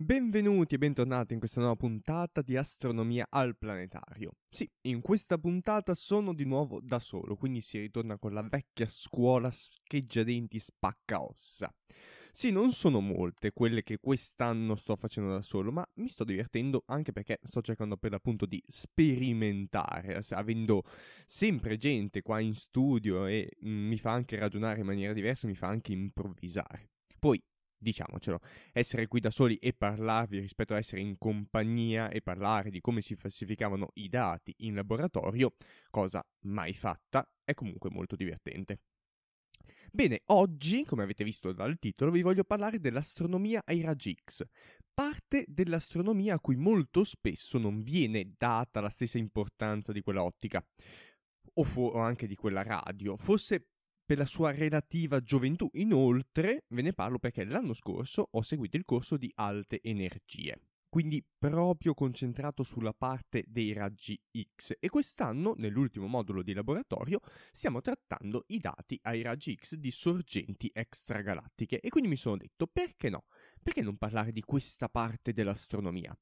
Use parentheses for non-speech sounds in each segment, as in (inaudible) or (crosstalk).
Benvenuti e bentornati in questa nuova puntata di Astronomia al Planetario. Sì, in questa puntata sono di nuovo da solo, quindi si ritorna con la vecchia scuola scheggiadenti spacca ossa. Sì, non sono molte quelle che quest'anno sto facendo da solo, ma mi sto divertendo anche perché sto cercando per l'appunto di sperimentare, avendo sempre gente qua in studio e mm, mi fa anche ragionare in maniera diversa, mi fa anche improvvisare. Poi diciamocelo, essere qui da soli e parlarvi rispetto a essere in compagnia e parlare di come si falsificavano i dati in laboratorio, cosa mai fatta, è comunque molto divertente. Bene, oggi, come avete visto dal titolo, vi voglio parlare dell'astronomia ai raggi X, parte dell'astronomia a cui molto spesso non viene data la stessa importanza di quella ottica o, fo- o anche di quella radio, forse per la sua relativa gioventù. Inoltre ve ne parlo perché l'anno scorso ho seguito il corso di alte energie quindi proprio concentrato sulla parte dei raggi X e quest'anno nell'ultimo modulo di laboratorio stiamo trattando i dati ai raggi X di sorgenti extragalattiche e quindi mi sono detto perché no? Perché non parlare di questa parte dell'astronomia?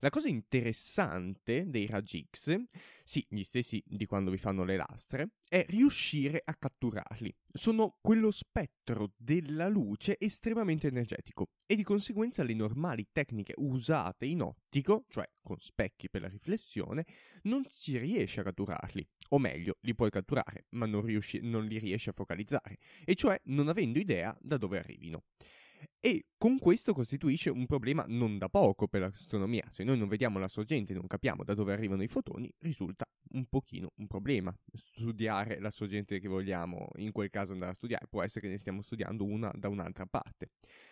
La cosa interessante dei raggi X, sì, gli stessi di quando vi fanno le lastre, è riuscire a catturarli. Sono quello spettro della luce estremamente energetico e di conseguenza le normali tecniche usate in ottico, cioè con specchi per la riflessione, non si riesce a catturarli. O meglio, li puoi catturare, ma non, riusci- non li riesci a focalizzare, e cioè non avendo idea da dove arrivino. E con questo costituisce un problema non da poco per l'astronomia. Se noi non vediamo la sorgente e non capiamo da dove arrivano i fotoni, risulta un pochino un problema studiare la sorgente che vogliamo, in quel caso andare a studiare, può essere che ne stiamo studiando una da un'altra parte.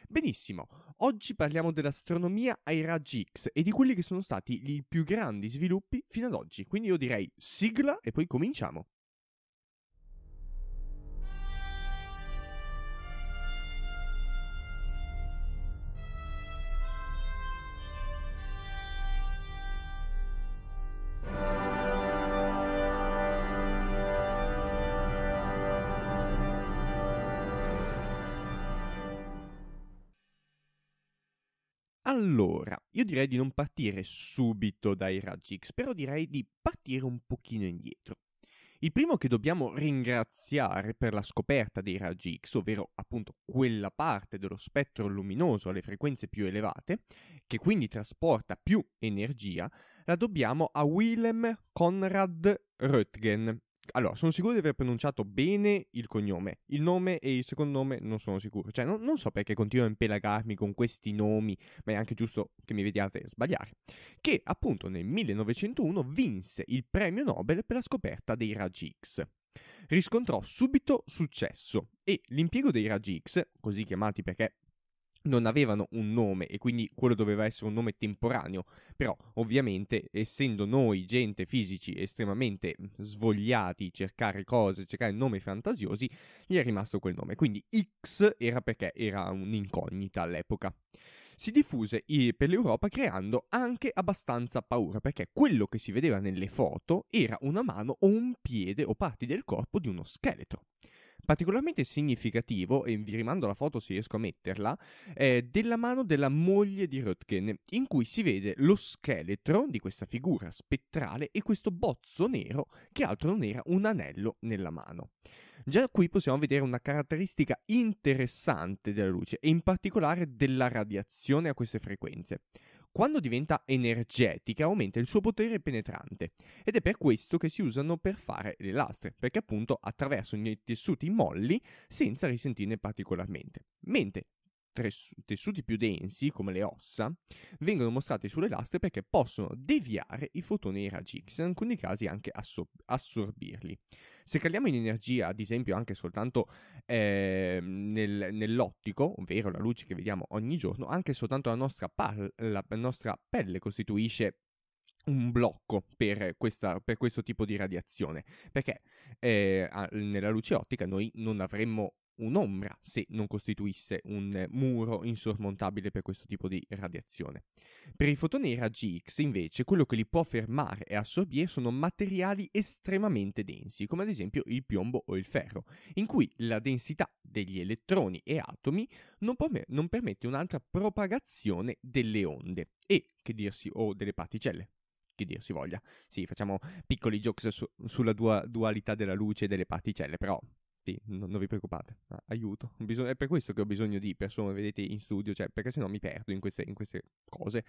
Benissimo, oggi parliamo dell'astronomia ai raggi X e di quelli che sono stati i più grandi sviluppi fino ad oggi. Quindi io direi sigla e poi cominciamo. Allora, io direi di non partire subito dai raggi X, però direi di partire un pochino indietro. Il primo che dobbiamo ringraziare per la scoperta dei raggi X, ovvero appunto quella parte dello spettro luminoso alle frequenze più elevate, che quindi trasporta più energia, la dobbiamo a Willem Conrad Röntgen, allora, sono sicuro di aver pronunciato bene il cognome. Il nome e il secondo nome non sono sicuro. Cioè, non, non so perché continuo a impelagarmi con questi nomi, ma è anche giusto che mi vediate sbagliare. Che appunto nel 1901 vinse il premio Nobel per la scoperta dei raggi X. Riscontrò subito successo e l'impiego dei raggi X, così chiamati perché non avevano un nome e quindi quello doveva essere un nome temporaneo, però ovviamente essendo noi gente fisici estremamente svogliati cercare cose, cercare nomi fantasiosi, gli è rimasto quel nome, quindi X era perché era un'incognita all'epoca. Si diffuse per l'Europa creando anche abbastanza paura perché quello che si vedeva nelle foto era una mano o un piede o parti del corpo di uno scheletro particolarmente significativo, e vi rimando la foto se riesco a metterla, eh, della mano della moglie di Röntgen, in cui si vede lo scheletro di questa figura spettrale e questo bozzo nero che altro non era un anello nella mano. Già qui possiamo vedere una caratteristica interessante della luce e in particolare della radiazione a queste frequenze. Quando diventa energetica aumenta il suo potere penetrante ed è per questo che si usano per fare le lastre, perché appunto attraversano i tessuti molli senza risentirne particolarmente. Mentre tessuti più densi, come le ossa, vengono mostrati sulle lastre perché possono deviare i fotoni e i raggi X, in alcuni casi anche assorb- assorbirli. Se caliamo in energia, ad esempio, anche soltanto eh, nel, nell'ottico, ovvero la luce che vediamo ogni giorno, anche soltanto la nostra, par- la nostra pelle costituisce un blocco per, questa, per questo tipo di radiazione perché eh, nella luce ottica noi non avremmo un'ombra se non costituisse un muro insormontabile per questo tipo di radiazione. Per i fotoni raggi X invece quello che li può fermare e assorbire sono materiali estremamente densi come ad esempio il piombo o il ferro in cui la densità degli elettroni e atomi non, può, non permette un'altra propagazione delle onde e che dirsi o delle particelle che dir si voglia. Sì, facciamo piccoli jokes su, sulla dua- dualità della luce e delle particelle, però sì, no, non vi preoccupate, aiuto. Bisog- è per questo che ho bisogno di persone, vedete, in studio, cioè, perché sennò mi perdo in queste, in queste cose.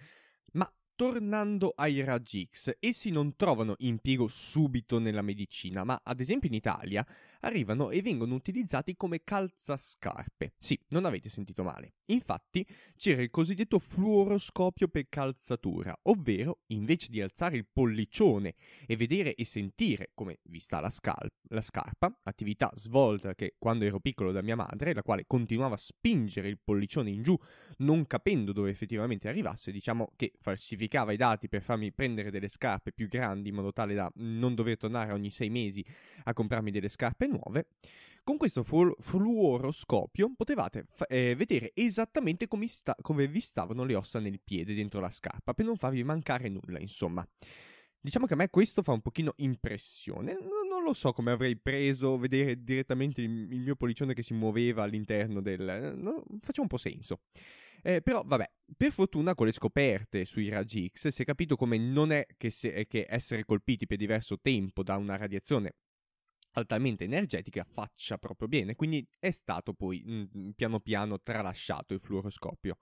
Ma Tornando ai raggi X, essi non trovano impiego subito nella medicina, ma ad esempio in Italia arrivano e vengono utilizzati come calzascarpe. Sì, non avete sentito male. Infatti c'era il cosiddetto fluoroscopio per calzatura, ovvero invece di alzare il pollicione e vedere e sentire come vi sta la, scal- la scarpa, attività svolta che quando ero piccolo da mia madre, la quale continuava a spingere il pollicione in giù, non capendo dove effettivamente arrivasse, diciamo che falsificava i dati per farmi prendere delle scarpe più grandi in modo tale da non dover tornare ogni sei mesi a comprarmi delle scarpe nuove, con questo flu- fluoroscopio potevate fa- eh, vedere esattamente come, sta- come vi stavano le ossa nel piede dentro la scarpa, per non farvi mancare nulla, insomma. Diciamo che a me questo fa un pochino impressione, non lo so come avrei preso vedere direttamente il, mio pollicione che si muoveva all'interno del... No, faceva un po' senso. Eh, però vabbè, per fortuna con le scoperte sui raggi X si è capito come non è che, se, che essere colpiti per diverso tempo da una radiazione altamente energetica faccia proprio bene, quindi è stato poi mh, mm, mm, piano piano tralasciato il fluoroscopio.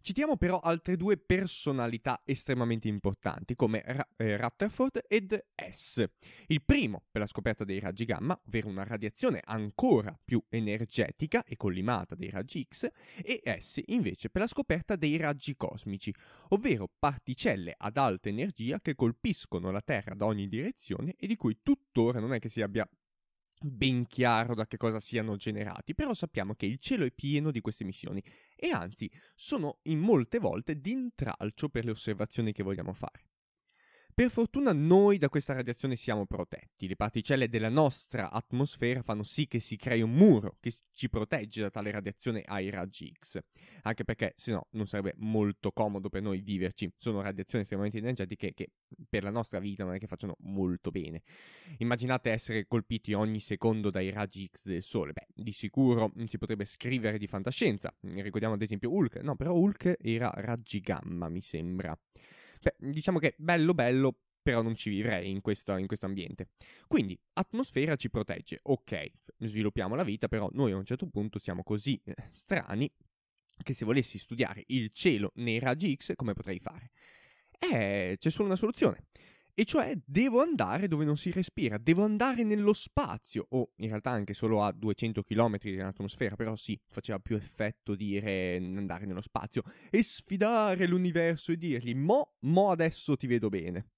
Citiamo però altre due personalità estremamente importanti come Ra- eh, Rutherford ed S. Il primo per la scoperta dei raggi gamma, ovvero una radiazione ancora più energetica e collimata dei raggi X, e S invece per la scoperta dei raggi cosmici, ovvero particelle ad alta energia che colpiscono la Terra da ogni direzione e di cui tuttora non è che si abbia ben chiaro da che cosa siano generati, però sappiamo che il cielo è pieno di queste missioni e anzi sono in molte volte d'intralcio per le osservazioni che vogliamo fare. Per fortuna noi da questa radiazione siamo protetti. Le particelle della nostra atmosfera fanno sì che si crei un muro che ci protegge da tale radiazione ai raggi X. Anche perché, se no, non sarebbe molto comodo per noi viverci. Sono radiazioni estremamente energetiche che per la nostra vita non è che facciano molto bene. Immaginate essere colpiti ogni secondo dai raggi X del Sole. Beh, di sicuro mm, si potrebbe scrivere di fantascienza. Ricordiamo ad esempio Hulk. No, però Hulk era raggi gamma, mi sembra. Beh, diciamo che bello bello, però non ci vivrei in questo in ambiente. Quindi, atmosfera ci protegge, ok, sviluppiamo la vita, però noi a un certo punto siamo così eh, strani che se volessi studiare il cielo nei raggi X, come potrei fare? Eh, c'è solo una soluzione. E cioè devo andare dove non si respira, devo andare nello spazio, o in realtà anche solo a 200 km dall'atmosfera, però sì, faceva più effetto dire mm, andare nello spazio e sfidare l'universo e dirgli mo, mo adesso ti vedo bene.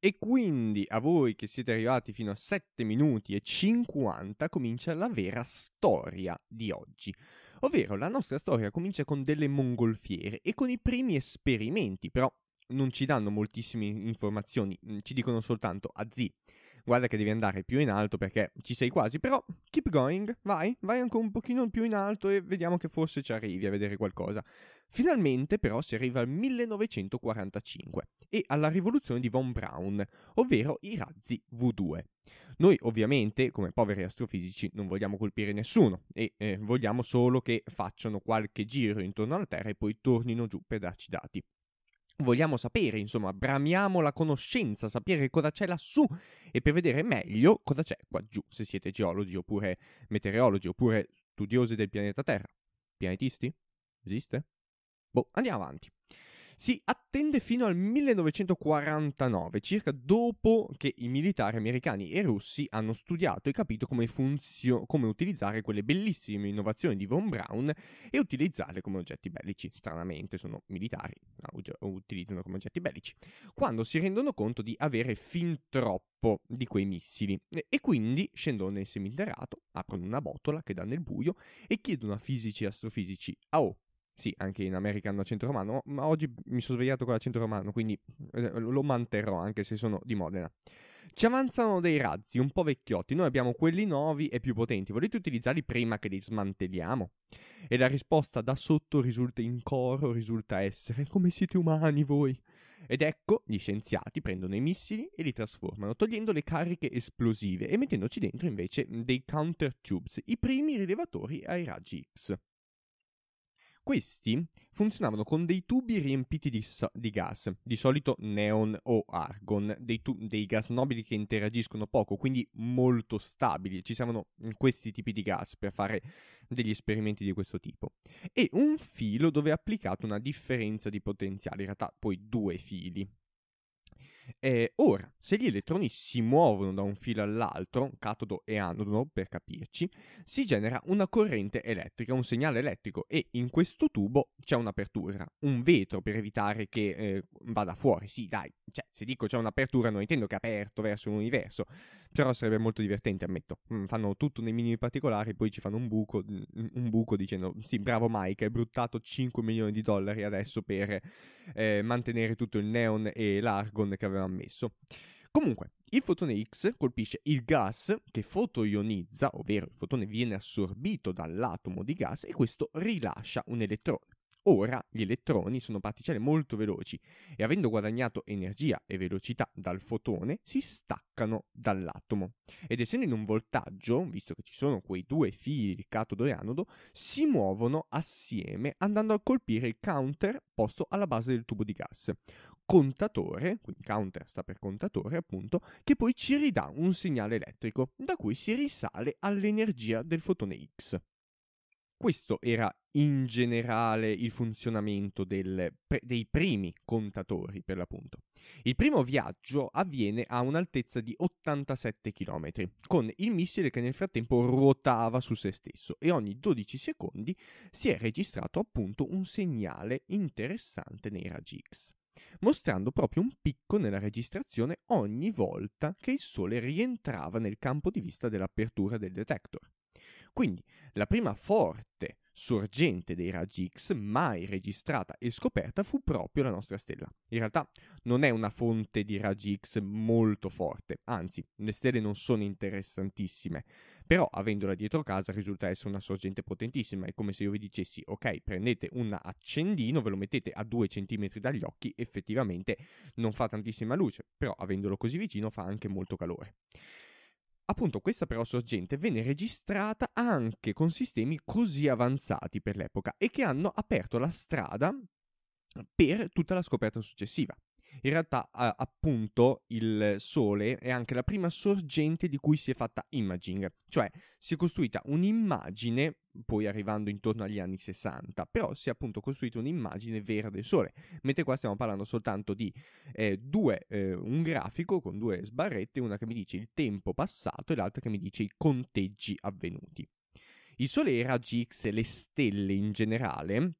E quindi a voi che siete arrivati fino a 7 minuti e 50 comincia la vera storia di oggi. Ovvero la nostra storia comincia con delle mongolfiere e con i primi esperimenti, però non ci danno moltissime informazioni, mm, ci dicono soltanto a ah, Z, guarda che devi andare più in alto perché ci sei quasi, però keep going, vai, vai ancora un pochino più in alto e vediamo che forse ci arrivi a vedere qualcosa. Finalmente però si arriva al 1945 e alla rivoluzione di Von Braun, ovvero i razzi V2. Noi ovviamente, come poveri astrofisici, non vogliamo colpire nessuno e eh, vogliamo solo che facciano qualche giro intorno alla Terra e poi tornino giù per darci dati vogliamo sapere, insomma, bramiamo la conoscenza, sapere cosa c'è lassù e per vedere meglio cosa c'è qua giù, se siete geologi oppure meteorologi oppure studiosi del pianeta Terra. Pianetisti? Esiste? Boh, andiamo avanti si attende fino al 1949, circa dopo che i militari americani e russi hanno studiato e capito come, funzio- come utilizzare quelle bellissime innovazioni di Von Braun e utilizzarle come oggetti bellici. Stranamente sono militari, no, utilizzano come oggetti bellici. Quando si rendono conto di avere fin troppo di quei missili. E quindi scendono nel seminterrato, aprono una botola che dà nel buio e chiedono a fisici e astrofisici: Ah, oh, sì, anche in America hanno accento romano, ma oggi mi sono svegliato con l'accento romano, quindi eh, lo manterrò anche se sono di Modena. Ci avanzano dei razzi un po' vecchiotti, noi abbiamo quelli nuovi e più potenti, volete utilizzarli prima che li smantelliamo? E la risposta da sotto risulta in coro, risulta essere come siete umani voi. Ed ecco, gli scienziati prendono i missili e li trasformano, togliendo le cariche esplosive e mettendoci dentro invece dei counter tubes, i primi rilevatori ai raggi X. Questi funzionavano con dei tubi riempiti di, so- di gas, di solito neon o argon, dei, tu- dei, gas nobili che interagiscono poco, quindi molto stabili. Ci servono mm, questi tipi di gas per fare degli esperimenti di questo tipo. E un filo dove è applicata una differenza di potenziale, in realtà poi due fili, eh, ora, se gli elettroni si muovono da un filo all'altro, catodo e anodo per capirci, si genera una corrente elettrica, un segnale elettrico e in questo tubo c'è un'apertura, un vetro per evitare che eh, vada fuori. Sì, dai, cioè, se dico c'è un'apertura non intendo che è aperto verso l'universo, però sarebbe molto divertente, ammetto. Mm, fanno tutto nei minimi particolari, poi ci fanno un buco, mm, mm, un buco dicendo sì, bravo Mike, hai bruttato 5 milioni di dollari adesso per eh, mantenere tutto il neon e l'argon che aveva aveva ammesso. Comunque, il fotone X colpisce il gas che fotoionizza, ovvero il fotone viene assorbito dall'atomo di gas e questo rilascia un elettrone. Ora gli elettroni sono particelle molto veloci e avendo guadagnato energia e velocità dal fotone si staccano dall'atomo. Ed essendo in un voltaggio, visto che ci sono quei due fili di catodo e anodo, si muovono assieme andando a colpire il counter posto alla base del tubo di gas contatore, quindi counter sta per contatore appunto, che poi ci ridà un segnale elettrico, da cui si risale all'energia del fotone X. Questo era in generale il funzionamento del, pre, dei primi contatori, per l'appunto. Il primo viaggio avviene a un'altezza di 87 km, con il missile che nel frattempo ruotava su se stesso e ogni 12 secondi si è registrato appunto un segnale interessante nei raggi X mostrando proprio un picco nella registrazione ogni volta che il Sole rientrava nel campo di vista dell'apertura del detector. Quindi la prima forte sorgente dei raggi X mai registrata e scoperta fu proprio la nostra stella. In realtà non è una fonte di raggi X molto forte, anzi le stelle non sono interessantissime però avendola dietro casa risulta essere una sorgente potentissima. È come se io vi dicessi, ok, prendete un accendino, ve lo mettete a 2 cm dagli occhi, effettivamente non fa tantissima luce, però avendolo così vicino fa anche molto calore. Appunto, questa però sorgente venne registrata anche con sistemi così avanzati per l'epoca e che hanno aperto la strada per tutta la scoperta successiva. In realtà, appunto, il Sole è anche la prima sorgente di cui si è fatta imaging, cioè si è costruita un'immagine, poi arrivando intorno agli anni 60, però si è appunto costruita un'immagine vera del Sole, mentre qua stiamo parlando soltanto di eh, due, eh, un grafico con due sbarrette, una che mi dice il tempo passato e l'altra che mi dice i conteggi avvenuti. Il Sole e i raggi X e le stelle in generale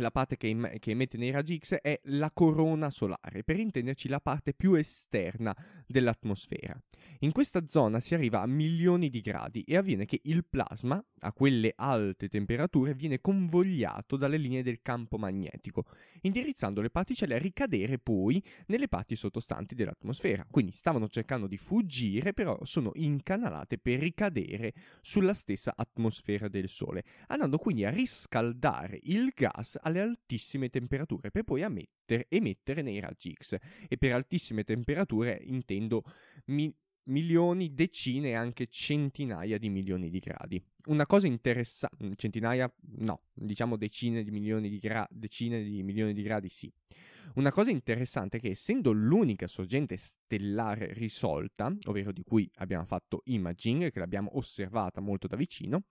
la parte che, em- che, emette nei raggi X è la corona solare, per intenderci la parte più esterna dell'atmosfera. In questa zona si arriva a milioni di gradi e avviene che il plasma, a quelle alte temperature, viene convogliato dalle linee del campo magnetico, indirizzando le particelle a ricadere poi nelle parti sottostanti dell'atmosfera. Quindi stavano cercando di fuggire, però sono incanalate per ricadere sulla stessa atmosfera del Sole, andando quindi a riscaldare il gas alle altissime temperature per poi ammettere, emettere nei raggi X. E per altissime temperature intendo mi- milioni, decine e anche centinaia di milioni di gradi. Una cosa interessante, centinaia no, diciamo decine di milioni di gradi, decine di milioni di gradi sì. Una cosa interessante è che essendo l'unica sorgente stellare risolta, ovvero di cui abbiamo fatto imaging, che l'abbiamo osservata molto da vicino,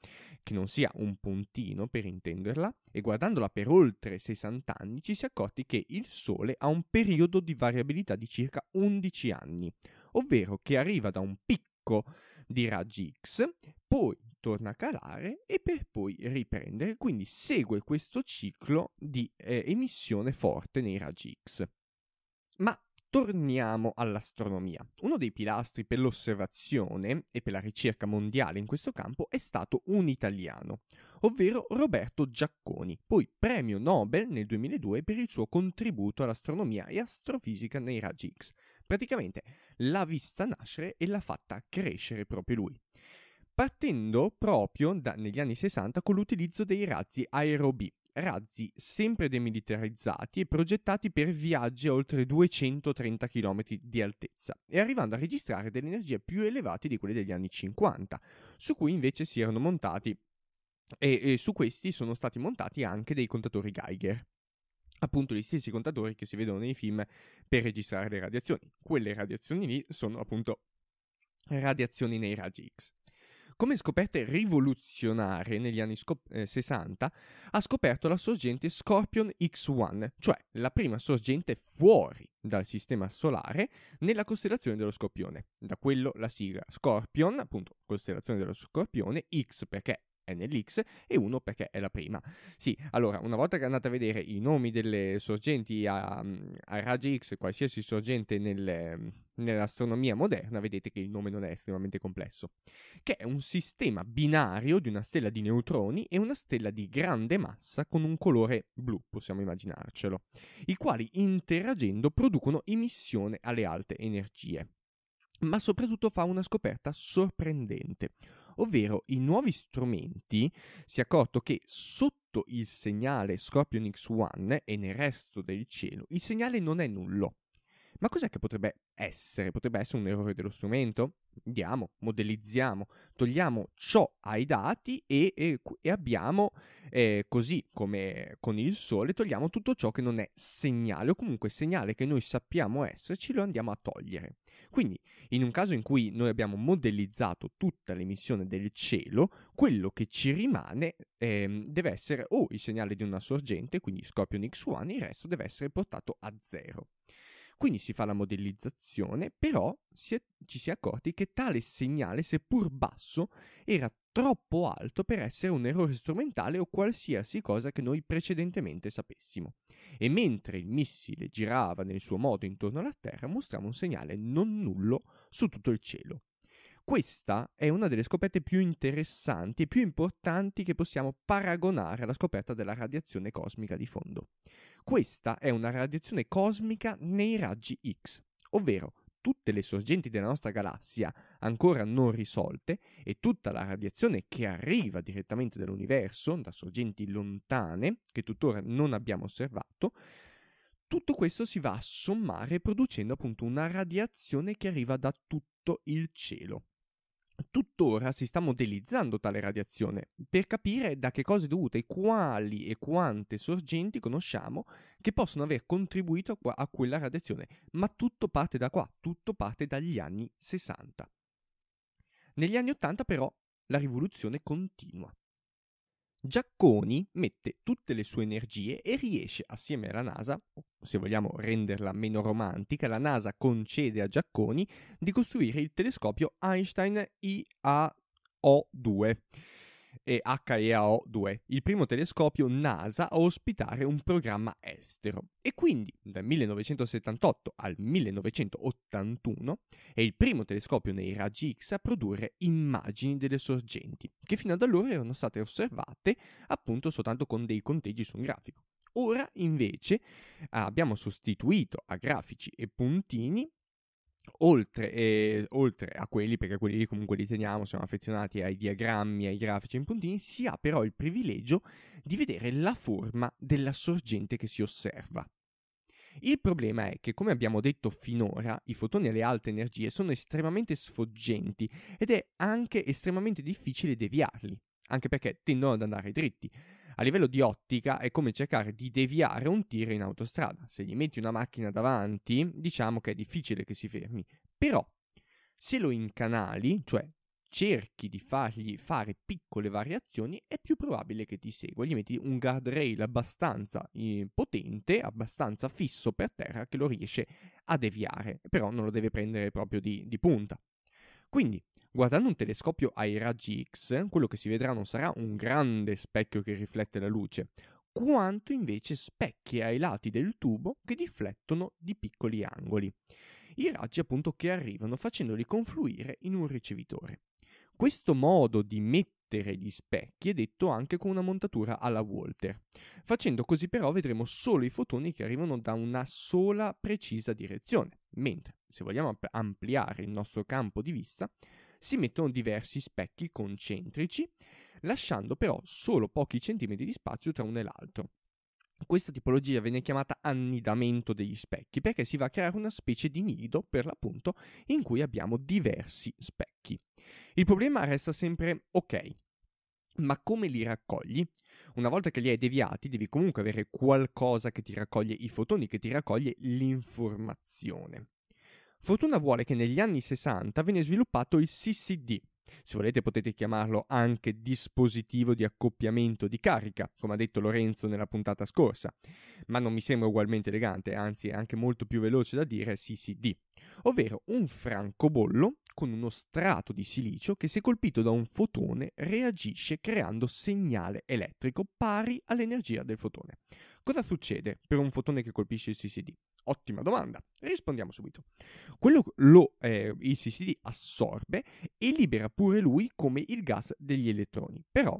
che non sia un puntino per intenderla, e guardandola per oltre 60 anni ci si è accorti che il Sole ha un periodo di variabilità di circa 11 anni, ovvero che arriva da un picco di raggi X, poi torna a calare e per poi riprendere, quindi segue questo ciclo di eh, emissione forte nei raggi X. Ma torniamo all'astronomia. Uno dei pilastri per l'osservazione e per la ricerca mondiale in questo campo è stato un italiano, ovvero Roberto Giacconi, poi premio Nobel nel 2002 per il suo contributo all'astronomia e astrofisica nei raggi X. Praticamente l'ha vista nascere e l'ha fatta crescere proprio lui partendo proprio da, negli anni 60 con l'utilizzo dei razzi aerobì, razzi sempre demilitarizzati e progettati per viaggi a oltre 230 km di altezza e arrivando a registrare delle energie più elevate di quelle degli anni 50, su cui invece si erano montati e, e su questi sono stati montati anche dei contatori Geiger appunto gli stessi contatori che si vedono nei film per registrare le radiazioni. Quelle radiazioni lì sono appunto radiazioni nei raggi X come scoperte rivoluzionarie negli anni scop- eh, 60, ha scoperto la sorgente Scorpion X1, cioè la prima sorgente fuori dal sistema solare nella costellazione dello Scorpione. Da quello la sigla Scorpion, appunto costellazione dello Scorpione, X perché è nell'X e uno perché è la prima. Sì, allora, una volta che andate a vedere i nomi delle sorgenti a, mm, a raggi X, qualsiasi sorgente nel, mm, nell'astronomia moderna, vedete che il nome non è estremamente complesso, che è un sistema binario di una stella di neutroni e una stella di grande massa con un colore blu, possiamo immaginarcelo, i quali interagendo producono emissione alle alte energie ma soprattutto fa una scoperta sorprendente, ovvero i nuovi strumenti si è accorto che sotto il segnale Scorpion X1 e nel resto del cielo il segnale non è nullo. Ma cos'è che potrebbe essere? Potrebbe essere un errore dello strumento? Andiamo, modellizziamo, togliamo ciò ai dati e, e, e abbiamo, eh, così come con il Sole, togliamo tutto ciò che non è segnale o comunque segnale che noi sappiamo esserci, lo andiamo a togliere. Quindi, in un caso in cui noi abbiamo modellizzato tutta l'emissione del cielo, quello che ci rimane ehm, deve essere o il segnale di una sorgente, quindi scorpion x1, il resto deve essere portato a zero. Quindi si fa la modellizzazione, però si è, ci si è accorti che tale segnale, seppur basso, era troppo alto per essere un errore strumentale o qualsiasi cosa che noi precedentemente sapessimo. E mentre il missile girava nel suo modo intorno alla Terra, mostrava un segnale non nullo su tutto il cielo. Questa è una delle scoperte più interessanti e più importanti che possiamo paragonare alla scoperta della radiazione cosmica di fondo. Questa è una radiazione cosmica nei raggi X, ovvero tutte le sorgenti della nostra galassia ancora non risolte e tutta la radiazione che arriva direttamente dall'universo, da sorgenti lontane che tuttora non abbiamo osservato, tutto questo si va a sommare producendo appunto una radiazione che arriva da tutto il cielo. Tuttora si sta modellizzando tale radiazione per capire da che cosa è dovuta e quali e quante sorgenti conosciamo che possono aver contribuito a quella radiazione, ma tutto parte da qua, tutto parte dagli anni 60. Negli anni 80 però la rivoluzione continua. Giacconi mette tutte le sue energie e riesce assieme alla NASA, se vogliamo renderla meno romantica, la NASA concede a Giacconi di costruire il telescopio Einstein IAO2 e HEAO2, il primo telescopio NASA a ospitare un programma estero. E quindi dal 1978 al 1981 è il primo telescopio nei raggi X a produrre immagini delle sorgenti, che fino ad allora erano state osservate appunto soltanto con dei conteggi su un grafico. Ora invece abbiamo sostituito a grafici e puntini Oltre, eh, oltre, a quelli, perché quelli lì comunque li teniamo, siamo affezionati ai diagrammi, ai grafici ai puntini, si ha però il privilegio di vedere la forma della sorgente che si osserva. Il problema è che, come abbiamo detto finora, i fotoni alle alte energie sono estremamente sfoggenti ed è anche estremamente difficile deviarli, anche perché tendono ad andare dritti, a livello di ottica è come cercare di deviare un tiro in autostrada. Se gli metti una macchina davanti, diciamo che è difficile che si fermi. Però, se lo incanali, cioè cerchi di fargli fare piccole variazioni, è più probabile che ti segua. Gli metti un guardrail abbastanza eh, potente, abbastanza fisso per terra, che lo riesce a deviare, però non lo deve prendere proprio di, di punta. Quindi, Guardando un telescopio ai raggi X, quello che si vedrà non sarà un grande specchio che riflette la luce, quanto invece specchi ai lati del tubo che riflettono di piccoli angoli. I raggi appunto che arrivano facendoli confluire in un ricevitore. Questo modo di mettere gli specchi è detto anche con una montatura alla Walter. Facendo così però vedremo solo i fotoni che arrivano da una sola precisa direzione, mentre se vogliamo ampliare il nostro campo di vista si mettono diversi specchi concentrici, lasciando però solo pochi centimetri di spazio tra uno e l'altro. Questa tipologia viene chiamata annidamento degli specchi perché si va a creare una specie di nido, per l'appunto, in cui abbiamo diversi specchi. Il problema resta sempre ok, ma come li raccogli? Una volta che li hai deviati, devi comunque avere qualcosa che ti raccoglie i fotoni, che ti raccoglie l'informazione. Fortuna vuole che negli anni 60 venne sviluppato il CCD, se volete potete chiamarlo anche dispositivo di accoppiamento di carica, come ha detto Lorenzo nella puntata scorsa, ma non mi sembra ugualmente elegante, anzi è anche molto più veloce da dire CCD, ovvero un francobollo con uno strato di silicio che se colpito da un fotone reagisce creando segnale elettrico pari all'energia del fotone. Cosa succede per un fotone che colpisce il CCD? Ottima domanda. Rispondiamo subito. Quello lo, eh, il CCD assorbe e libera pure lui come il gas degli elettroni, però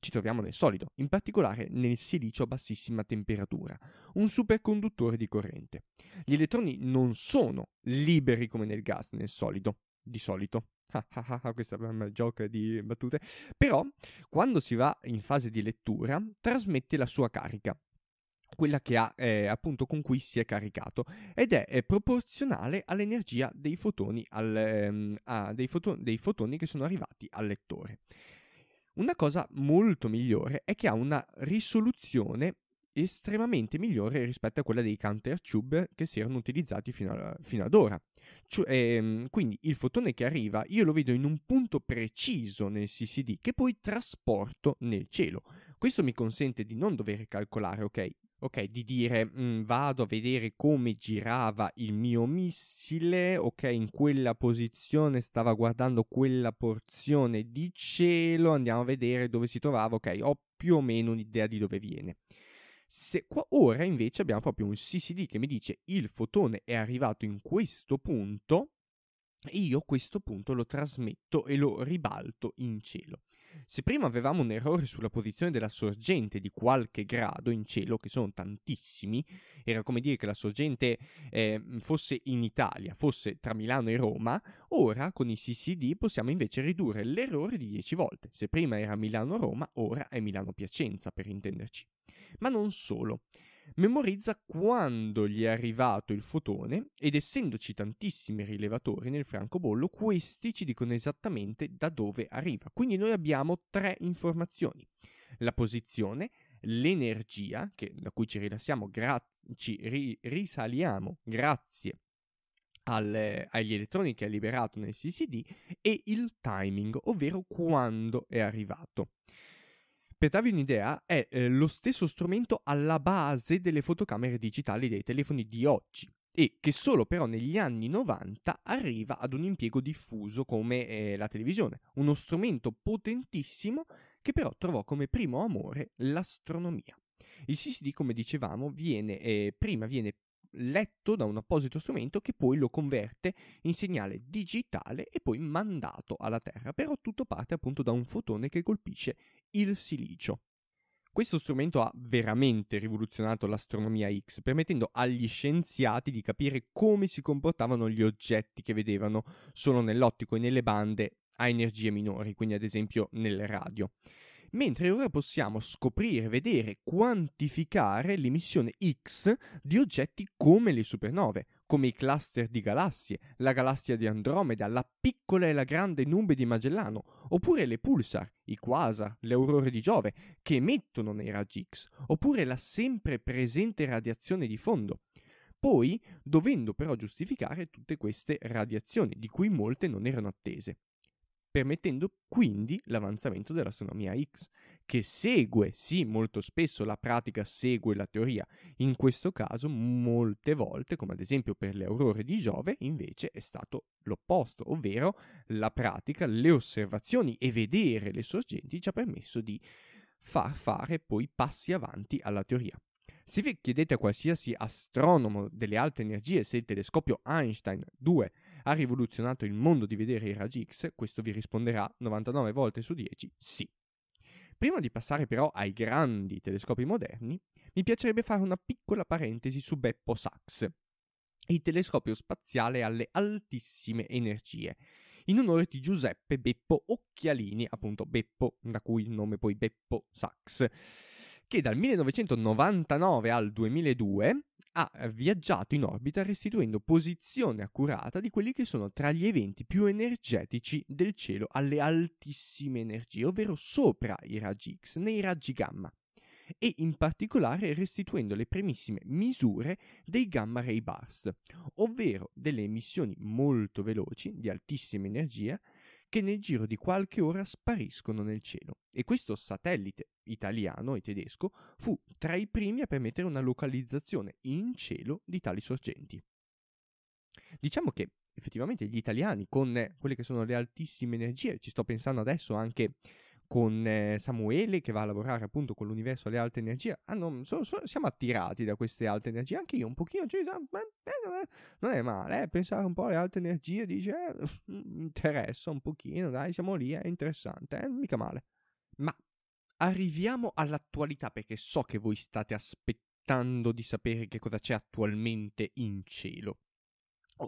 ci troviamo nel solido, in particolare nel silicio a bassissima temperatura, un superconduttore di corrente. Gli elettroni non sono liberi come nel gas, nel solido, di solito. (laughs) Ah, ah, ah, questa è una gioca di battute. Però, quando si va in fase di lettura, trasmette la sua carica, quella che ha eh, appunto con cui si è caricato ed è, è proporzionale all'energia dei fotoni, al, ehm, a, dei, foto- dei fotoni che sono arrivati al lettore. Una cosa molto migliore è che ha una risoluzione estremamente migliore rispetto a quella dei counter tube che si erano utilizzati fino, a, fino ad ora. Cioè, ehm, quindi il fotone che arriva io lo vedo in un punto preciso nel CCD che poi trasporto nel cielo, questo mi consente di non dover calcolare, ok? Ok, di dire mh, mm, vado a vedere come girava il mio missile, ok, in quella posizione stava guardando quella porzione di cielo, andiamo a vedere dove si trovava, ok, ho più o meno un'idea di dove viene. Se qua ora invece abbiamo proprio un CCD che mi dice il fotone è arrivato in questo punto io questo punto lo trasmetto e lo ribalto in cielo. Se prima avevamo un errore sulla posizione della sorgente di qualche grado in cielo, che sono tantissimi, era come dire che la sorgente eh, fosse in Italia, fosse tra Milano e Roma, ora con i CCD possiamo invece ridurre l'errore di 10 volte. Se prima era Milano-Roma, ora è Milano-Piacenza, per intenderci. Ma non solo memorizza quando gli è arrivato il fotone ed essendoci tantissimi rilevatori nel francobollo, questi ci dicono esattamente da dove arriva. Quindi noi abbiamo tre informazioni. La posizione, l'energia, che, da cui ci, gra- ci ri- risaliamo grazie al, agli elettroni che ha liberato nel CCD, e il timing, ovvero quando è arrivato. Per darvi un'idea, è eh, lo stesso strumento alla base delle fotocamere digitali dei telefoni di oggi e che solo però negli anni 90 arriva ad un impiego diffuso come eh, la televisione, uno strumento potentissimo che però trovò come primo amore l'astronomia. Il CCD, come dicevamo, viene, eh, prima viene letto da un apposito strumento che poi lo converte in segnale digitale e poi mandato alla Terra, però tutto parte appunto da un fotone che colpisce il silicio. Questo strumento ha veramente rivoluzionato l'astronomia X, permettendo agli scienziati di capire come si comportavano gli oggetti che vedevano solo nell'ottico e nelle bande a energie minori, quindi ad esempio nel radio mentre ora possiamo scoprire, vedere, quantificare l'emissione X di oggetti come le supernove, come i cluster di galassie, la galassia di Andromeda, la piccola e la grande nube di Magellano, oppure le pulsar, i quasar, le aurore di Giove, che emettono nei raggi X, oppure la sempre presente radiazione di fondo. Poi, dovendo però giustificare tutte queste radiazioni, di cui molte non erano attese permettendo quindi l'avanzamento dell'astronomia X, che segue, sì, molto spesso la pratica segue la teoria, in questo caso molte volte, come ad esempio per le aurore di Giove, invece è stato l'opposto, ovvero la pratica, le osservazioni e vedere le sorgenti ci ha permesso di far fare poi passi avanti alla teoria. Se vi chiedete a qualsiasi astronomo delle alte energie se il telescopio Einstein 2 ha rivoluzionato il mondo di vedere i raggi X? Questo vi risponderà 99 volte su 10 sì. Prima di passare però ai grandi telescopi moderni, mi piacerebbe fare una piccola parentesi su Beppo Sachs, il telescopio spaziale alle altissime energie, in onore di Giuseppe Beppo Occhialini, appunto Beppo, da cui il nome poi Beppo Sachs che dal 1999 al 2002 ha viaggiato in orbita restituendo posizione accurata di quelli che sono tra gli eventi più energetici del cielo alle altissime energie, ovvero sopra i raggi X, nei raggi gamma e in particolare restituendo le primissime misure dei gamma ray bars, ovvero delle emissioni molto veloci di altissima energia che nel giro di qualche ora spariscono nel cielo. E questo satellite italiano e tedesco fu tra i primi a permettere una localizzazione in cielo di tali sorgenti. Diciamo che effettivamente gli italiani con eh, quelle che sono le altissime energie, ci sto pensando adesso anche con eh, Samuele che va a lavorare appunto con l'universo alle alte energie. Ah, no, so, so, siamo attirati da queste alte energie, anche io un pochino, cioè, eh, non, è, male, eh, pensare un po' alle alte energie, dice, eh, mm, mm, interessa un pochino, dai, siamo lì, è interessante, eh, mica male. Ma arriviamo all'attualità perché so che voi state aspettando di sapere che cosa c'è attualmente in cielo.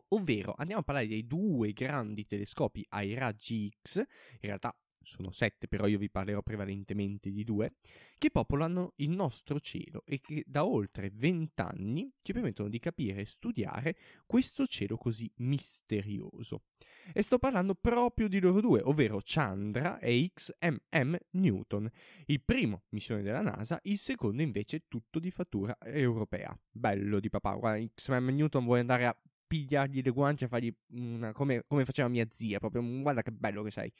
ovvero andiamo a parlare dei due grandi telescopi ai raggi X, in realtà sono sette, però io vi parlerò prevalentemente di due, che popolano il nostro cielo e che da oltre vent'anni ci permettono di capire e studiare questo cielo così misterioso. E sto parlando proprio di loro due, ovvero Chandra e XMM Newton, il primo missione della NASA, il secondo invece tutto di fattura europea. Bello di papà, guarda, XMM Newton vuole andare a pigliargli le guance e fargli una, come, come, faceva mia zia, proprio guarda che bello che sei.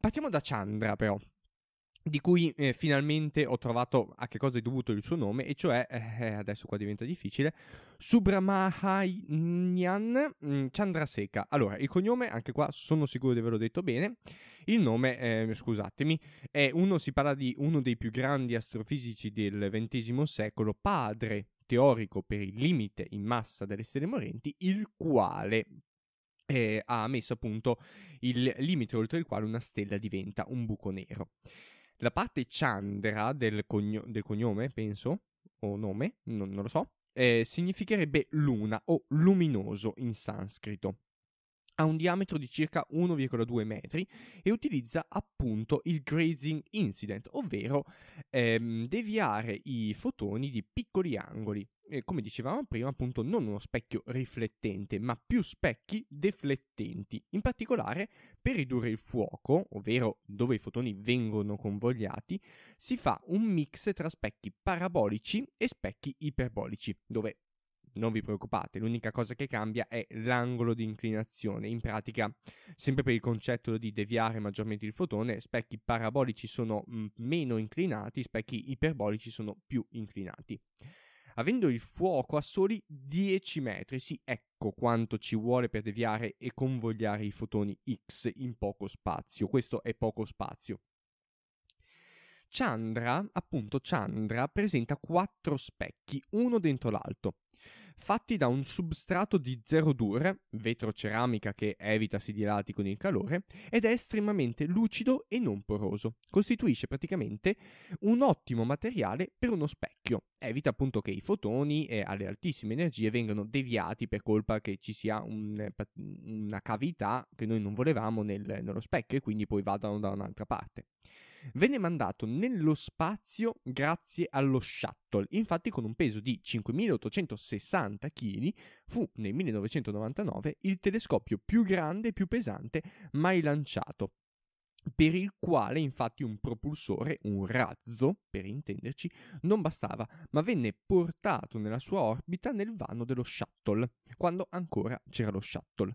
Partiamo da Chandra però di cui eh, finalmente ho trovato a che cosa è dovuto il suo nome, e cioè, eh, eh adesso qua diventa difficile, Subramahanian mm, Chandraseka. Allora, il cognome, anche qua sono sicuro di averlo detto bene, il nome, eh, scusatemi, è uno, si parla di uno dei più grandi astrofisici del XX secolo, padre teorico per il limite in massa delle stelle morenti, il quale eh, ha messo appunto il limite oltre il quale una stella diventa un buco nero. La parte Chandra del, cogno- del cognome, penso, o nome, non, non lo so, eh, significherebbe luna o luminoso in sanscrito. Ha un diametro di circa 1,2 metri e utilizza appunto il grazing incident, ovvero ehm, deviare i fotoni di piccoli angoli eh, come dicevamo prima, appunto non uno specchio riflettente, ma più specchi deflettenti, in particolare per ridurre il fuoco, ovvero dove i fotoni vengono convogliati, si fa un mix tra specchi parabolici e specchi iperbolici, dove non vi preoccupate, l'unica cosa che cambia è l'angolo di inclinazione. In pratica, sempre per il concetto di deviare maggiormente il fotone, specchi parabolici sono meno inclinati, specchi iperbolici sono più inclinati avendo il fuoco a soli 10 metri. Sì, ecco quanto ci vuole per deviare e convogliare i fotoni X in poco spazio. Questo è poco spazio. Chandra, appunto Chandra, presenta quattro specchi, uno dentro l'altro fatti da un substrato di zero dure, vetro ceramica che evita si dilati con il calore, ed è estremamente lucido e non poroso. Costituisce praticamente un ottimo materiale per uno specchio. Evita appunto che i fotoni eh, alle altissime energie vengano deviati per colpa che ci sia un, una cavità che noi non volevamo nel, nello specchio e quindi poi vadano da un'altra parte venne mandato nello spazio grazie allo shuttle. Infatti, con un peso di 5.860 kg, fu nel 1999 il telescopio più grande e più pesante mai lanciato per il quale infatti un propulsore, un razzo per intenderci, non bastava, ma venne portato nella sua orbita nel vano dello shuttle, quando ancora c'era lo shuttle.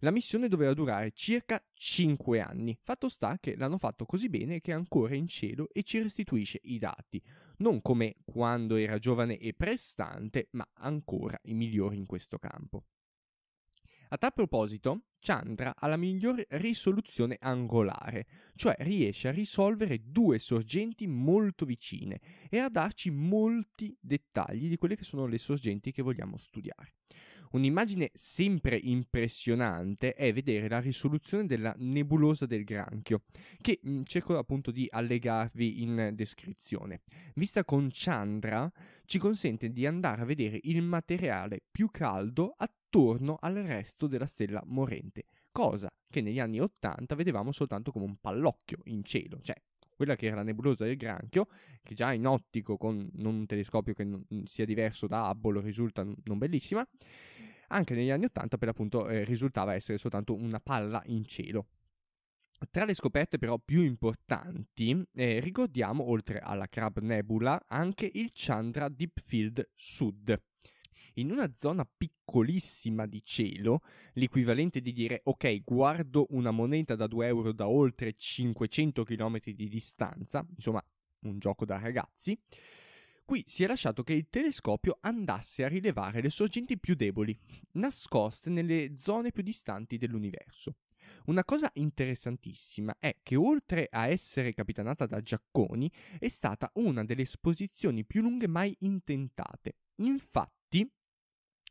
La missione doveva durare circa 5 anni. Fatto sta che l'hanno fatto così bene che è ancora in cielo e ci restituisce i dati. Non come quando era giovane e prestante, ma ancora i migliori in questo campo. A tal proposito, Chandra ha la miglior risoluzione angolare, cioè riesce a risolvere due sorgenti molto vicine e a darci molti dettagli di quelle che sono le sorgenti che vogliamo studiare. Un'immagine sempre impressionante è vedere la risoluzione della nebulosa del granchio, che cerco appunto di allegarvi in descrizione. Vista con Chandra ci consente di andare a vedere il materiale più caldo attorno al resto della stella morente, cosa che negli anni 80 vedevamo soltanto come un pallocchio in cielo, cioè quella che era la nebulosa del granchio, che già in ottico con un telescopio che non, sia diverso da Hubble risulta non bellissima, anche negli anni 80 per l'appunto eh, risultava essere soltanto una palla in cielo. Tra le scoperte però più importanti eh, ricordiamo oltre alla Crab Nebula anche il Chandra Deep Field Sud. In una zona piccolissima di cielo, l'equivalente di dire ok guardo una moneta da 2 euro da oltre 500 km di distanza, insomma un gioco da ragazzi, Qui si è lasciato che il telescopio andasse a rilevare le sorgenti più deboli, nascoste nelle zone più distanti dell'universo. Una cosa interessantissima è che oltre a essere capitanata da Giacconi, è stata una delle esposizioni più lunghe mai intentate. Infatti,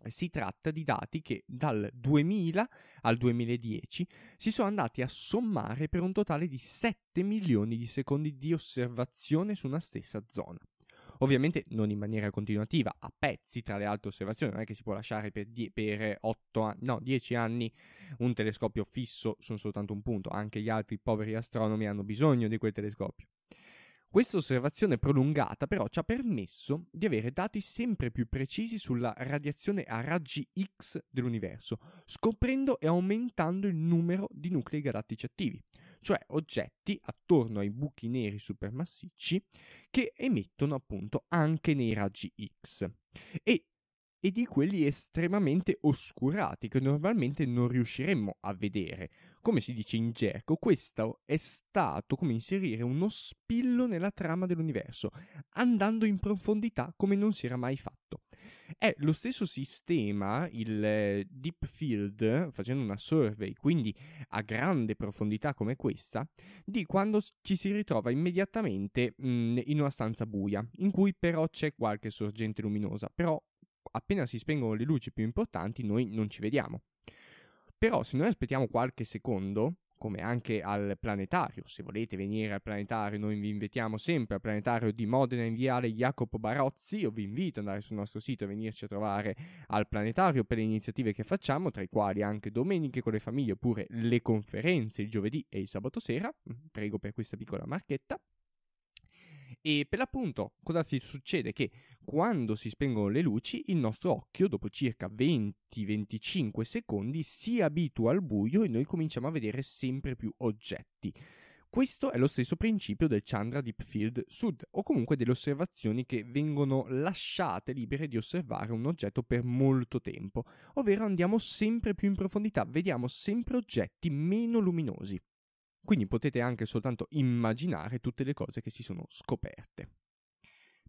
si tratta di dati che dal 2000 al 2010 si sono andati a sommare per un totale di 7 milioni di secondi di osservazione su una stessa zona ovviamente non in maniera continuativa, a pezzi tra le altre osservazioni, non è che si può lasciare per, die- per 8 anni, no, 10 anni un telescopio fisso su soltanto un punto, anche gli altri poveri astronomi hanno bisogno di quel telescopio. Questa osservazione prolungata però ci ha permesso di avere dati sempre più precisi sulla radiazione a raggi X dell'universo, scoprendo e aumentando il numero di nuclei galattici attivi, cioè oggetti attorno ai buchi neri supermassicci che emettono appunto anche nei raggi X. E e di quelli estremamente oscurati che normalmente non riusciremmo a vedere. Come si dice in gergo, questo è stato come inserire uno spillo nella trama dell'universo, andando in profondità come non si era mai fatto è lo stesso sistema, il deep field, facendo una survey, quindi a grande profondità come questa, di quando ci si ritrova immediatamente mh, mhmm, in una stanza buia, in cui però c'è qualche sorgente luminosa, però appena si spengono le luci più importanti noi non ci vediamo. Però se noi aspettiamo qualche secondo, come anche al planetario. Se volete venire al planetario, noi vi invitiamo sempre al planetario di Modena in Viale Jacopo Barozzi. Io vi invito ad andare sul nostro sito e venirci a trovare al planetario per le iniziative che facciamo, tra i quali anche domeniche con le famiglie oppure le conferenze il giovedì e il sabato sera. Mm, prego per questa piccola marchetta. E per l'appunto, cosa si succede? Che quando si spengono le luci, il nostro occhio, dopo circa 20-25 secondi, si abitua al buio e noi cominciamo a vedere sempre più oggetti. Questo è lo stesso principio del Chandra Deep Field Sud, o comunque delle osservazioni che vengono lasciate libere di osservare un oggetto per molto tempo, ovvero andiamo sempre più in profondità, vediamo sempre oggetti meno luminosi. Quindi potete anche soltanto immaginare tutte le cose che si sono scoperte.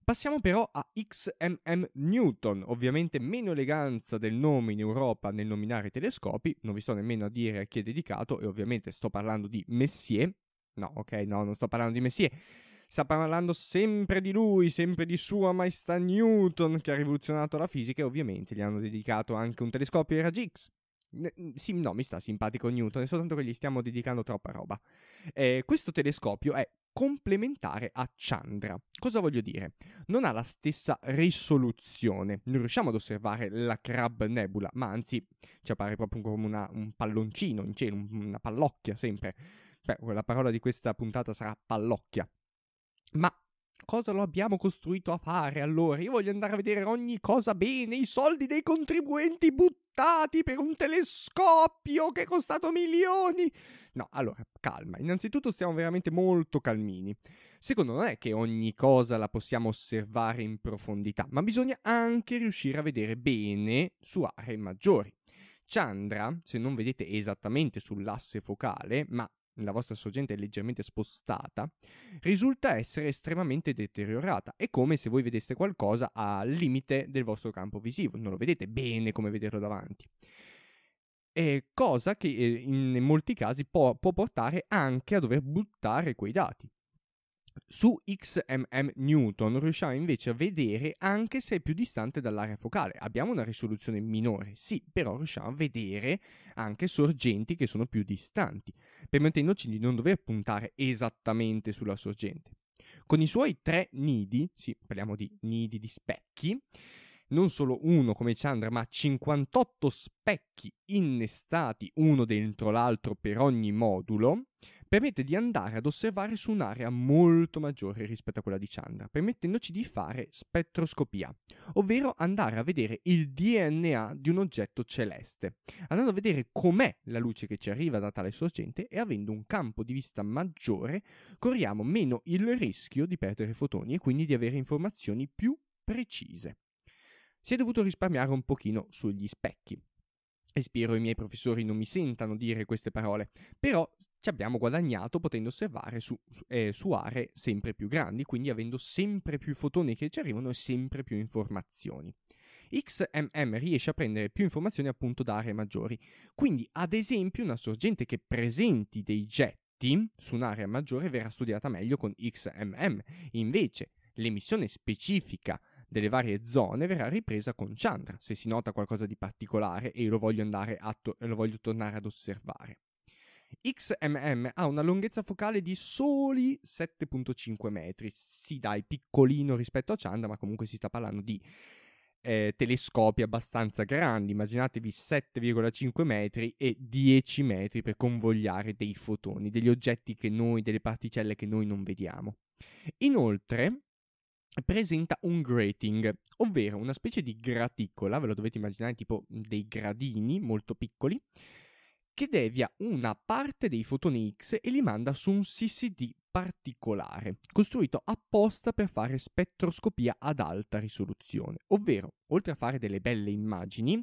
Passiamo però a XMM Newton, ovviamente meno eleganza del nome in Europa nel nominare telescopi, non vi sto nemmeno a dire a chi è dedicato e ovviamente sto parlando di Messier. No, ok, no, non sto parlando di Messier. Sta parlando sempre di lui, sempre di sua maestà Newton che ha rivoluzionato la fisica e ovviamente gli hanno dedicato anche un telescopio ai raggi X. Sì, no, mi sta simpatico Newton, è soltanto che gli stiamo dedicando troppa roba. Eh, questo telescopio è complementare a Chandra. Cosa voglio dire? Non ha la stessa risoluzione, non riusciamo ad osservare la Crab Nebula, ma anzi ci appare proprio come una, un palloncino in cielo, una pallocchia sempre. Beh, la parola di questa puntata sarà pallocchia. Ma Cosa lo abbiamo costruito a fare allora? Io voglio andare a vedere ogni cosa bene, i soldi dei contribuenti buttati per un telescopio che è costato milioni. No, allora, calma. Innanzitutto stiamo veramente molto calmini. Secondo, non è che ogni cosa la possiamo osservare in profondità, ma bisogna anche riuscire a vedere bene su aree maggiori. Chandra, se non vedete esattamente sull'asse focale, ma la vostra sorgente è leggermente spostata, risulta essere estremamente deteriorata. È come se voi vedeste qualcosa al limite del vostro campo visivo, non lo vedete bene come vederlo davanti. E cosa che eh, in molti casi può, può portare anche a dover buttare quei dati. Su XMM Newton riusciamo invece a vedere anche se è più distante dall'area focale. Abbiamo una risoluzione minore, sì, però riusciamo a vedere anche sorgenti che sono più distanti, permettendoci di non dover puntare esattamente sulla sorgente. Con i suoi tre nidi, sì, parliamo di nidi di specchi, non solo uno come Chandra, ma 58 specchi innestati uno dentro l'altro per ogni modulo, permette di andare ad osservare su un'area molto maggiore rispetto a quella di Chandra, permettendoci di fare spettroscopia, ovvero andare a vedere il DNA di un oggetto celeste, andando a vedere com'è la luce che ci arriva da tale sorgente e avendo un campo di vista maggiore corriamo meno il rischio di perdere fotoni e quindi di avere informazioni più precise. Si è dovuto risparmiare un pochino sugli specchi, e spero i miei professori non mi sentano dire queste parole, però ci abbiamo guadagnato potendo osservare su, eh, su, aree sempre più grandi, quindi avendo sempre più fotoni che ci arrivano e sempre più informazioni. XMM riesce a prendere più informazioni appunto da aree maggiori, quindi ad esempio una sorgente che presenti dei getti su un'area maggiore verrà studiata meglio con XMM, invece l'emissione specifica delle varie zone verrà ripresa con Chandra, se si nota qualcosa di particolare e lo voglio, andare a to- lo voglio tornare ad osservare. XMM ha una lunghezza focale di soli 7.5 metri, sì dai, piccolino rispetto a Chandra, ma comunque si sta parlando di eh, telescopi abbastanza grandi, immaginatevi 7,5 metri e 10 metri per convogliare dei fotoni, degli oggetti che noi, delle particelle che noi non vediamo. Inoltre, presenta un grating, ovvero una specie di graticola, ve lo dovete immaginare tipo dei gradini molto piccoli, che devia una parte dei fotoni X e li manda su un CCD particolare, costruito apposta per fare spettroscopia ad alta risoluzione, ovvero, oltre a fare delle belle immagini,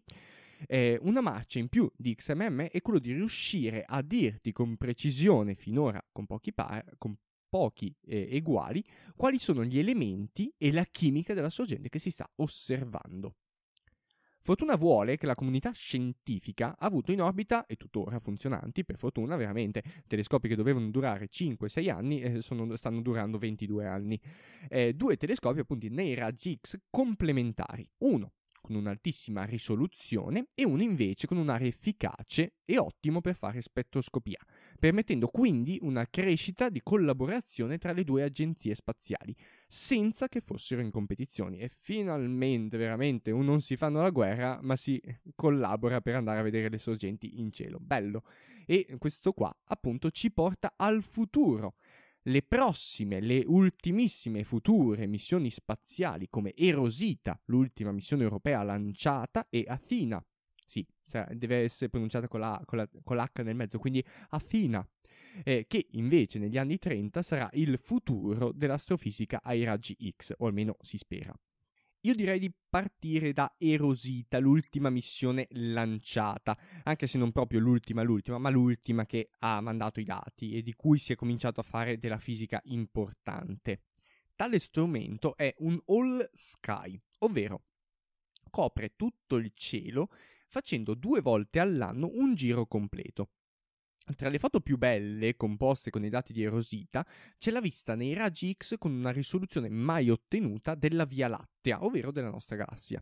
eh, una marcia in più di XMM è quello di riuscire a dirti con precisione finora, con pochi, par- con pochi eh, uguali, quali sono gli elementi e la chimica della sorgente che si sta osservando. Fortuna vuole che la comunità scientifica ha avuto in orbita, e tuttora funzionanti, per fortuna veramente, telescopi che dovevano durare 5-6 anni eh, sono, stanno durando 22 anni, eh, due telescopi appunto nei raggi X complementari, uno con un'altissima risoluzione e uno invece con un'area efficace e ottimo per fare spettroscopia, permettendo quindi una crescita di collaborazione tra le due agenzie spaziali, senza che fossero in competizione. E finalmente, veramente, non si fanno la guerra, ma si collabora per andare a vedere le sorgenti in cielo. Bello. E questo qua, appunto, ci porta al futuro. Le prossime, le ultimissime future missioni spaziali come Erosita, l'ultima missione europea lanciata, e Athena, sì, deve essere pronunciata con, la, con, la, con l'H nel mezzo, quindi affina, eh, che invece negli anni 30 sarà il futuro dell'astrofisica ai raggi X, o almeno si spera. Io direi di partire da Erosita, l'ultima missione lanciata, anche se non proprio l'ultima l'ultima, ma l'ultima che ha mandato i dati e di cui si è cominciato a fare della fisica importante. Tale strumento è un all sky, ovvero copre tutto il cielo facendo due volte all'anno un giro completo. Tra le foto più belle, composte con i dati di Erosita, c'è la vista nei raggi X con una risoluzione mai ottenuta della Via Lattea, ovvero della nostra galassia.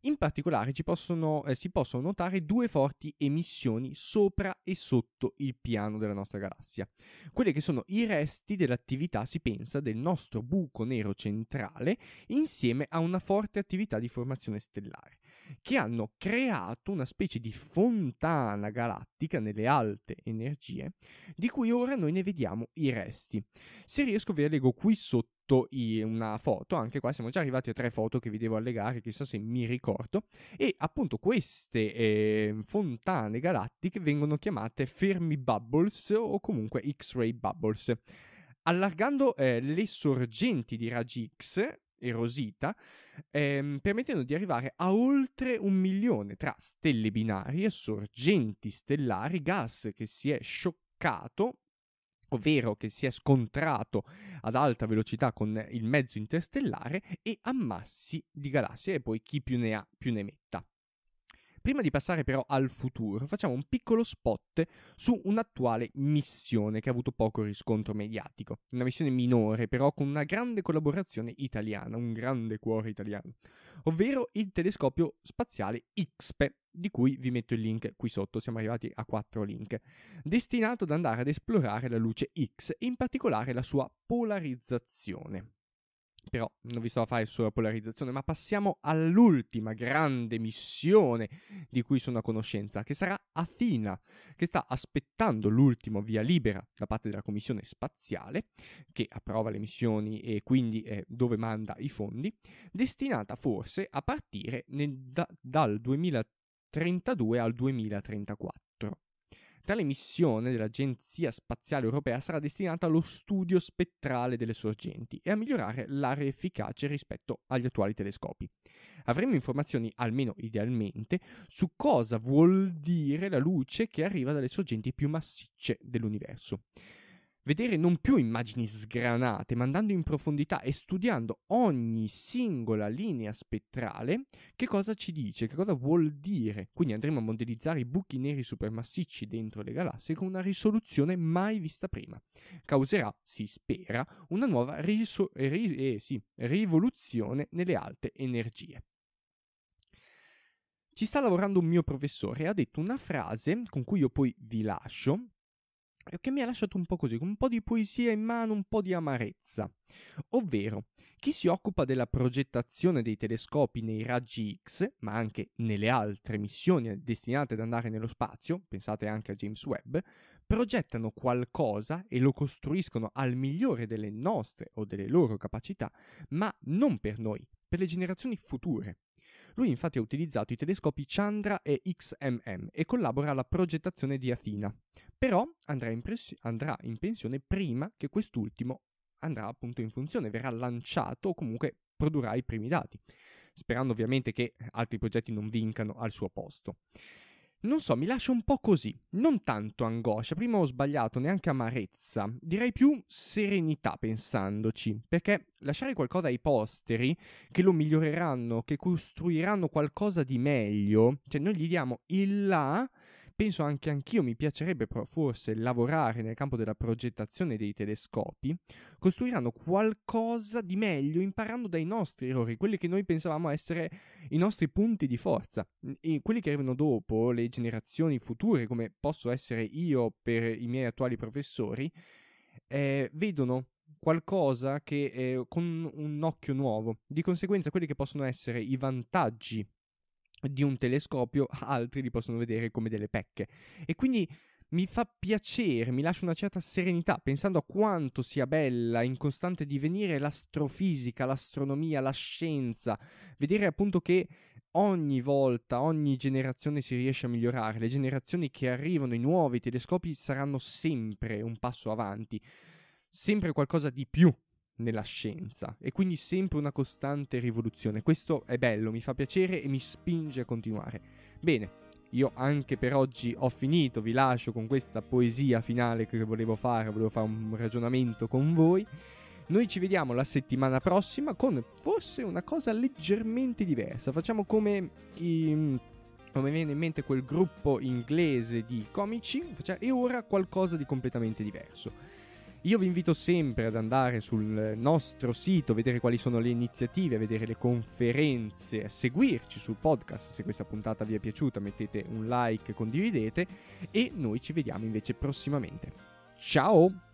In particolare possono, eh, si possono notare due forti emissioni sopra e sotto il piano della nostra galassia. Quelle che sono i resti dell'attività, si pensa, del nostro buco nero centrale insieme a una forte attività di formazione stellare che hanno creato una specie di fontana galattica nelle alte energie, di cui ora noi ne vediamo i resti. Se riesco vi leggo qui sotto una foto, anche qua siamo già arrivati a tre foto che vi devo allegare, chissà se mi ricordo, e appunto queste eh, fontane galattiche vengono chiamate Fermi Bubbles o comunque X-ray Bubbles. Allargando eh, le sorgenti di raggi X, erosita, ehm, permettendo di arrivare a oltre un milione tra stelle binarie, sorgenti stellari, gas che si è scioccato ovvero che si è scontrato ad alta velocità con il mezzo interstellare e ammassi di galassie e poi chi più ne ha più ne metta. Prima di passare però al futuro, facciamo un piccolo spot su un'attuale missione che ha avuto poco riscontro mediatico. Una missione minore, però con una grande collaborazione italiana, un grande cuore italiano, ovvero il telescopio spaziale XPE di cui vi metto il link qui sotto, siamo arrivati a quattro link, destinato ad andare ad esplorare la luce X in particolare la sua polarizzazione. Però non vi sto a fare sulla polarizzazione, ma passiamo all'ultima grande missione di cui sono a conoscenza, che sarà Athena, che sta aspettando l'ultimo via libera da parte della Commissione Spaziale, che approva le missioni e quindi eh, dove manda i fondi, destinata forse a partire nel, da, dal 2032 al 2034. Tale missione dell'Agenzia Spaziale Europea sarà destinata allo studio spettrale delle sorgenti e a migliorare l'area efficace rispetto agli attuali telescopi. Avremo informazioni, almeno idealmente, su cosa vuol dire la luce che arriva dalle sorgenti più massicce dell'universo vedere non più immagini sgranate, ma andando in profondità e studiando ogni singola linea spettrale, che cosa ci dice, che cosa vuol dire. Quindi andremo a modellizzare i buchi neri supermassicci dentro le galassie con una risoluzione mai vista prima. Causerà, si spera, una nuova riso- ri- eh, sì, rivoluzione nelle alte energie. Ci sta lavorando un mio professore e ha detto una frase con cui io poi vi lascio, che mi ha lasciato un po' così, con un po' di poesia in mano, un po' di amarezza. Ovvero, chi si occupa della progettazione dei telescopi nei raggi X, ma anche nelle altre missioni destinate ad andare nello spazio, pensate anche a James Webb, progettano qualcosa e lo costruiscono al migliore delle nostre o delle loro capacità, ma non per noi, per le generazioni future. Lui infatti ha utilizzato i telescopi Chandra e XMM e collabora alla progettazione di Athena, però andrà in, pres- andrà in pensione prima che quest'ultimo andrà appunto in funzione, verrà lanciato o comunque produrrà i primi dati, sperando ovviamente che altri progetti non vincano al suo posto non so, mi lascia un po' così, non tanto angoscia, prima ho sbagliato neanche amarezza, direi più serenità pensandoci, perché lasciare qualcosa ai posteri che lo miglioreranno, che costruiranno qualcosa di meglio, cioè noi gli diamo il là Penso anche anch'io mi piacerebbe forse lavorare nel campo della progettazione dei telescopi, costruiranno qualcosa di meglio imparando dai nostri errori, quelli che noi pensavamo essere i nostri punti di forza, e quelli che arrivano dopo, le generazioni future, come posso essere io per i miei attuali professori, eh, vedono qualcosa che eh, con un occhio nuovo. Di conseguenza, quelli che possono essere i vantaggi di un telescopio, (laughs) altri li possono vedere come delle pecche. E quindi mi fa piacere, mi lascia una certa serenità pensando a quanto sia bella in costante divenire l'astrofisica, l'astronomia, la scienza, vedere appunto che ogni volta, ogni generazione si riesce a migliorare, le generazioni che arrivano, i nuovi telescopi saranno sempre un passo avanti, sempre qualcosa di più nella scienza e quindi sempre una costante rivoluzione. Questo è bello, mi fa piacere e mi spinge a continuare. Bene, io anche per oggi ho finito, vi lascio con questa poesia finale che volevo fare, volevo fare un ragionamento con voi. Noi ci vediamo la settimana prossima con forse una cosa leggermente diversa. Facciamo come i come viene in mente quel gruppo inglese di comici, e ora qualcosa di completamente diverso. Io vi invito sempre ad andare sul nostro sito, vedere quali sono le iniziative, vedere le conferenze, a seguirci sul podcast. Se questa puntata vi è piaciuta mettete un like, condividete e noi ci vediamo invece prossimamente. Ciao!